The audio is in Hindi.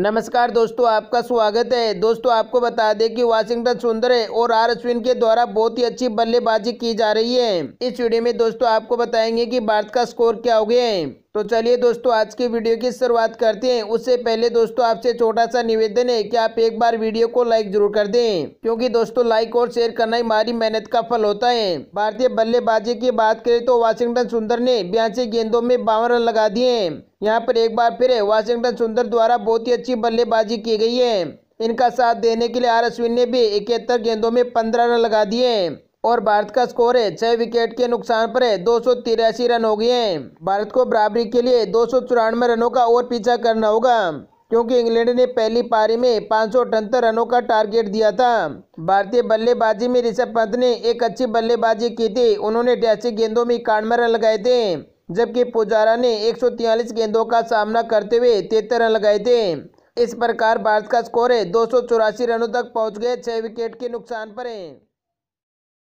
नमस्कार दोस्तों आपका स्वागत है दोस्तों आपको बता दें कि वाशिंगटन सुंदर और आर अश्विन के द्वारा बहुत ही अच्छी बल्लेबाजी की जा रही है इस वीडियो में दोस्तों आपको बताएंगे कि भारत का स्कोर क्या हो गया है तो चलिए दोस्तों आज के वीडियो की शुरुआत करते हैं उससे पहले दोस्तों आपसे छोटा सा निवेदन है कि आप एक बार वीडियो को लाइक जरूर कर दें क्योंकि दोस्तों लाइक और शेयर करना हमारी मेहनत का फल होता है भारतीय बल्लेबाजी की बात करें तो वाशिंगटन सुंदर ने बयासी गेंदों में बावन रन लगा दिए यहाँ पर एक बार फिर वाशिंगटन सुंदर द्वारा बहुत ही अच्छी बल्लेबाजी की गई है इनका साथ देने के लिए आर अश्विन ने भी इकहत्तर गेंदों में पंद्रह रन लगा दिए और भारत का स्कोर है छह विकेट के नुकसान पर है दो रन हो गए हैं भारत को बराबरी के लिए दो रनों का और पीछा करना होगा क्योंकि इंग्लैंड ने पहली पारी में पाँच रनों का टारगेट दिया था भारतीय बल्लेबाजी में ऋषभ पंत ने एक अच्छी बल्लेबाजी की थी उन्होंने अठासी गेंदों में इक्यानवे रन लगाए थे जबकि पुजारा ने एक गेंदों का सामना करते हुए तिहत्तर रन लगाए थे इस प्रकार भारत का स्कोर है दो रनों तक पहुंच गए छह विकेट के नुकसान पर है